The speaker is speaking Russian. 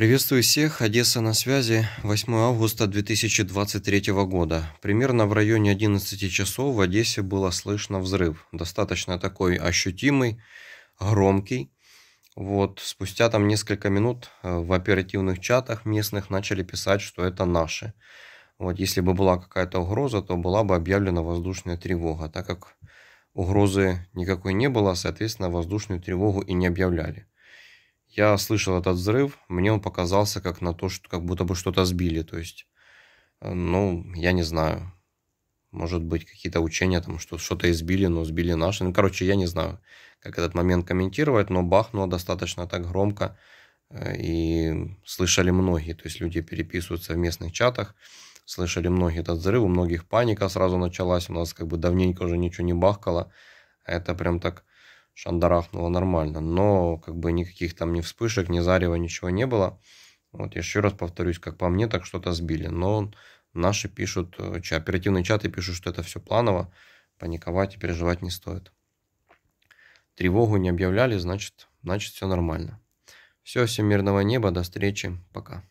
Приветствую всех, Одесса на связи, 8 августа 2023 года. Примерно в районе 11 часов в Одессе было слышно взрыв, достаточно такой ощутимый, громкий. Вот, спустя там несколько минут э, в оперативных чатах местных начали писать, что это наши. Вот, если бы была какая-то угроза, то была бы объявлена воздушная тревога, так как угрозы никакой не было, соответственно, воздушную тревогу и не объявляли. Я слышал этот взрыв, мне он показался как на то, что как будто бы что-то сбили, то есть, э, ну, я не знаю. Может быть, какие-то учения там, что что-то избили, но сбили наши. Ну, короче, я не знаю, как этот момент комментировать, но бахнуло достаточно так громко. Э, и слышали многие, то есть люди переписываются в местных чатах, слышали многие этот взрыв, у многих паника сразу началась, у нас как бы давненько уже ничего не бахкало. Это прям так шандарахнуло нормально, но как бы никаких там ни вспышек, ни зарева, ничего не было. Вот еще раз повторюсь, как по мне, так что-то сбили. Но наши пишут, э, оперативные чаты пишут, что это все планово, паниковать и переживать не стоит. Тревогу не объявляли, значит, значит все нормально. Все, всем мирного неба, до встречи, пока.